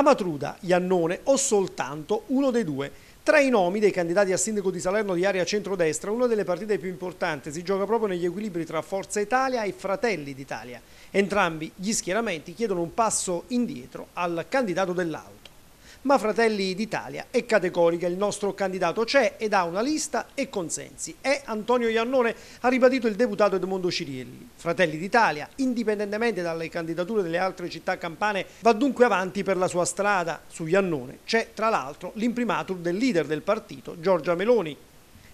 Amatruda, Iannone o soltanto uno dei due. Tra i nomi dei candidati a sindaco di Salerno di area centrodestra, una delle partite più importanti si gioca proprio negli equilibri tra Forza Italia e Fratelli d'Italia. Entrambi gli schieramenti chiedono un passo indietro al candidato dell'Aula ma Fratelli d'Italia è categorica, il nostro candidato c'è ed ha una lista e consensi. È Antonio Iannone, ha ribadito il deputato Edmondo Cirielli. Fratelli d'Italia, indipendentemente dalle candidature delle altre città campane, va dunque avanti per la sua strada. Su Iannone c'è tra l'altro l'imprimatur del leader del partito, Giorgia Meloni.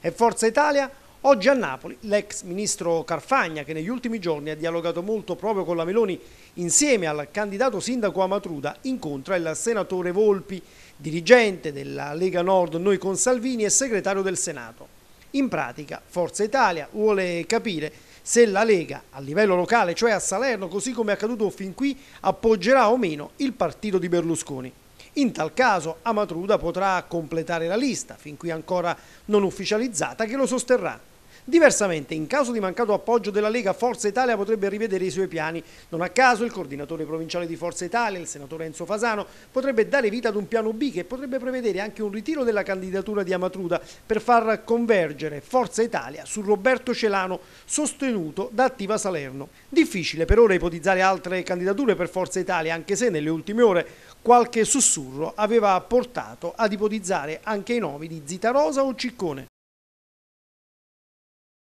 E Forza Italia Oggi a Napoli l'ex ministro Carfagna, che negli ultimi giorni ha dialogato molto proprio con la Meloni, insieme al candidato sindaco Amatruda, incontra il senatore Volpi, dirigente della Lega Nord Noi con Salvini e segretario del Senato. In pratica Forza Italia vuole capire se la Lega a livello locale, cioè a Salerno, così come è accaduto fin qui, appoggerà o meno il partito di Berlusconi. In tal caso Amatruda potrà completare la lista, fin qui ancora non ufficializzata, che lo sosterrà. Diversamente, in caso di mancato appoggio della Lega, Forza Italia potrebbe rivedere i suoi piani. Non a caso il coordinatore provinciale di Forza Italia, il senatore Enzo Fasano, potrebbe dare vita ad un piano B che potrebbe prevedere anche un ritiro della candidatura di Amatruda per far convergere Forza Italia su Roberto Celano, sostenuto da Attiva Salerno. Difficile per ora ipotizzare altre candidature per Forza Italia, anche se nelle ultime ore qualche sussurro aveva portato ad ipotizzare anche i nomi di Zitarosa o Ciccone.